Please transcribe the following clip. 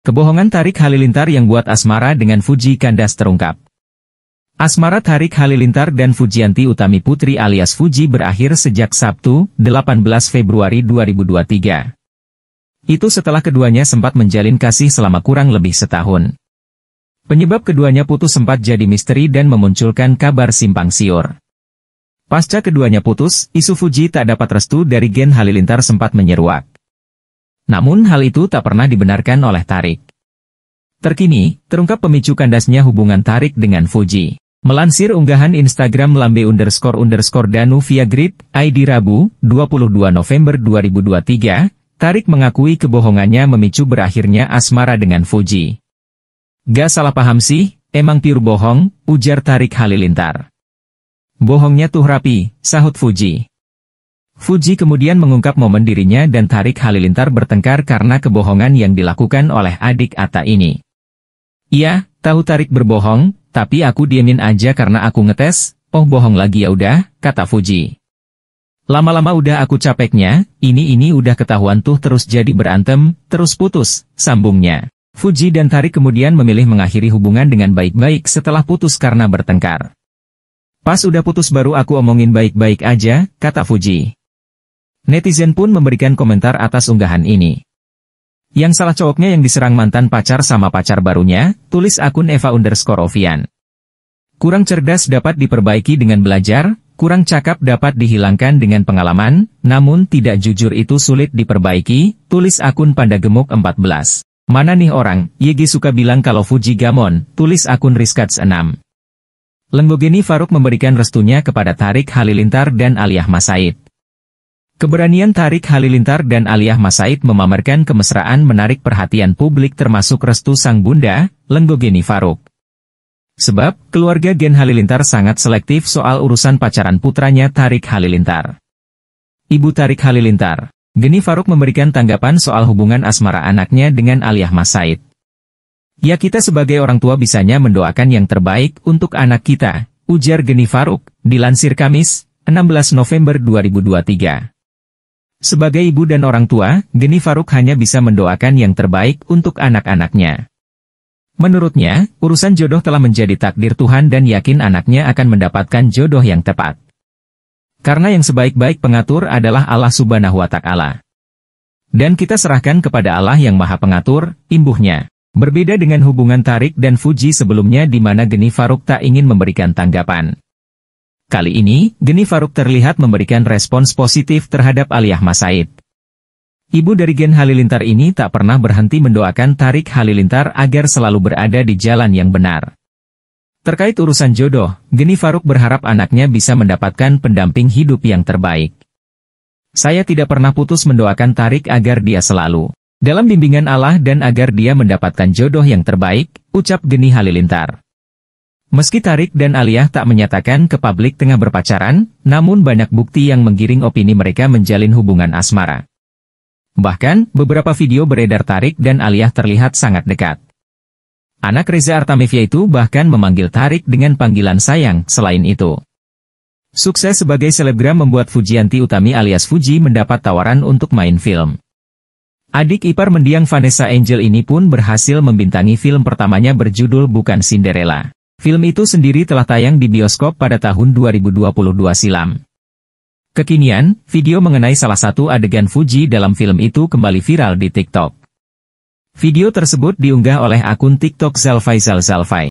Kebohongan Tarik Halilintar yang buat asmara dengan Fuji kandas terungkap. Asmara Tarik Halilintar dan Fujianti Utami Putri alias Fuji berakhir sejak Sabtu, 18 Februari 2023. Itu setelah keduanya sempat menjalin kasih selama kurang lebih setahun. Penyebab keduanya putus sempat jadi misteri dan memunculkan kabar simpang siur. Pasca keduanya putus, isu Fuji tak dapat restu dari Gen Halilintar sempat menyeruak. Namun hal itu tak pernah dibenarkan oleh Tarik. Terkini, terungkap pemicu kandasnya hubungan Tarik dengan Fuji. Melansir unggahan Instagram lambe underscore underscore danu via grid, ID Rabu, 22 November 2023, Tarik mengakui kebohongannya memicu berakhirnya asmara dengan Fuji. Gak salah paham sih, emang pure bohong, ujar Tarik Halilintar. Bohongnya tuh rapi, sahut Fuji. Fuji kemudian mengungkap momen dirinya dan Tarik Halilintar bertengkar karena kebohongan yang dilakukan oleh adik Atta ini. Iya, tahu Tarik berbohong, tapi aku diemin aja karena aku ngetes, oh bohong lagi ya udah, kata Fuji. Lama-lama udah aku capeknya, ini-ini udah ketahuan tuh terus jadi berantem, terus putus, sambungnya. Fuji dan Tarik kemudian memilih mengakhiri hubungan dengan baik-baik setelah putus karena bertengkar. Pas udah putus baru aku omongin baik-baik aja, kata Fuji. Netizen pun memberikan komentar atas unggahan ini. Yang salah cowoknya yang diserang mantan pacar sama pacar barunya, tulis akun Eva underscore Ovian. Kurang cerdas dapat diperbaiki dengan belajar, kurang cakap dapat dihilangkan dengan pengalaman, namun tidak jujur itu sulit diperbaiki, tulis akun Panda Gemuk 14. Mana nih orang, Yegi suka bilang kalau Fuji Gamon, tulis akun Riskats 6. Lenggogeni Faruk memberikan restunya kepada Tarik Halilintar dan Aliyah Masaid. Keberanian Tarik Halilintar dan Aliyah Masaid memamerkan kemesraan menarik perhatian publik termasuk restu sang bunda, Lenggogeni Faruk. Sebab, keluarga Gen Halilintar sangat selektif soal urusan pacaran putranya Tarik Halilintar. Ibu Tarik Halilintar, Geni Faruk memberikan tanggapan soal hubungan asmara anaknya dengan Aliyah Masaid. Ya kita sebagai orang tua bisanya mendoakan yang terbaik untuk anak kita, ujar Geni Faruk, dilansir Kamis, 16 November 2023. Sebagai ibu dan orang tua, Geni Faruk hanya bisa mendoakan yang terbaik untuk anak-anaknya. Menurutnya, urusan jodoh telah menjadi takdir Tuhan dan yakin anaknya akan mendapatkan jodoh yang tepat. Karena yang sebaik-baik pengatur adalah Allah subhanahu wa ta'ala. Dan kita serahkan kepada Allah yang maha pengatur, imbuhnya. Berbeda dengan hubungan tarik dan Fuji sebelumnya di mana Geni Faruk tak ingin memberikan tanggapan. Kali ini, Geni Faruk terlihat memberikan respons positif terhadap Aliyah Masaid. Ibu dari Gen Halilintar ini tak pernah berhenti mendoakan Tarik Halilintar agar selalu berada di jalan yang benar. Terkait urusan jodoh, Geni Faruk berharap anaknya bisa mendapatkan pendamping hidup yang terbaik. Saya tidak pernah putus mendoakan Tarik agar dia selalu dalam bimbingan Allah dan agar dia mendapatkan jodoh yang terbaik, ucap Geni Halilintar. Meski Tarik dan Aliyah tak menyatakan ke publik tengah berpacaran, namun banyak bukti yang menggiring opini mereka menjalin hubungan asmara. Bahkan, beberapa video beredar Tarik dan Aliyah terlihat sangat dekat. Anak Reza Artamevia itu bahkan memanggil Tarik dengan panggilan sayang selain itu. Sukses sebagai selebgram membuat Fujianti Utami alias Fuji mendapat tawaran untuk main film. Adik ipar mendiang Vanessa Angel ini pun berhasil membintangi film pertamanya berjudul Bukan Cinderella. Film itu sendiri telah tayang di bioskop pada tahun 2022 silam. Kekinian, video mengenai salah satu adegan Fuji dalam film itu kembali viral di TikTok. Video tersebut diunggah oleh akun TikTok Zalfai Zalzalfai.